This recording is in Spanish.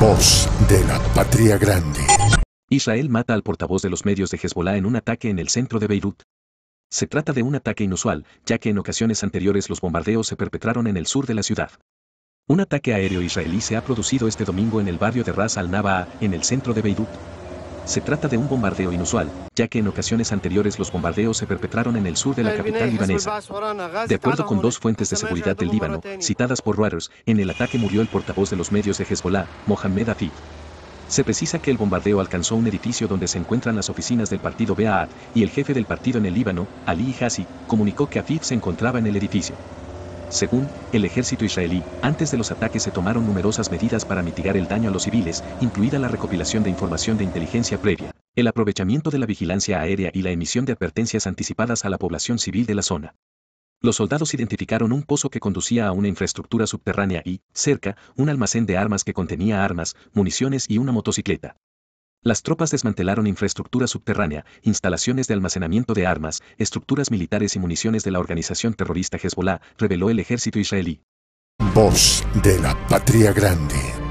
Voz de la Patria Grande. Israel mata al portavoz de los medios de Hezbollah en un ataque en el centro de Beirut. Se trata de un ataque inusual, ya que en ocasiones anteriores los bombardeos se perpetraron en el sur de la ciudad. Un ataque aéreo israelí se ha producido este domingo en el barrio de Ras al-Nabaa, en el centro de Beirut, se trata de un bombardeo inusual, ya que en ocasiones anteriores los bombardeos se perpetraron en el sur de la capital libanesa. De acuerdo con dos fuentes de seguridad del Líbano, citadas por Reuters, en el ataque murió el portavoz de los medios de Hezbollah, Mohamed Afid. Se precisa que el bombardeo alcanzó un edificio donde se encuentran las oficinas del partido Beat, y el jefe del partido en el Líbano, Ali Hasi, comunicó que Afif se encontraba en el edificio. Según el ejército israelí, antes de los ataques se tomaron numerosas medidas para mitigar el daño a los civiles, incluida la recopilación de información de inteligencia previa, el aprovechamiento de la vigilancia aérea y la emisión de advertencias anticipadas a la población civil de la zona. Los soldados identificaron un pozo que conducía a una infraestructura subterránea y, cerca, un almacén de armas que contenía armas, municiones y una motocicleta. Las tropas desmantelaron infraestructura subterránea, instalaciones de almacenamiento de armas, estructuras militares y municiones de la organización terrorista Hezbollah, reveló el ejército israelí. Voz de la Patria Grande.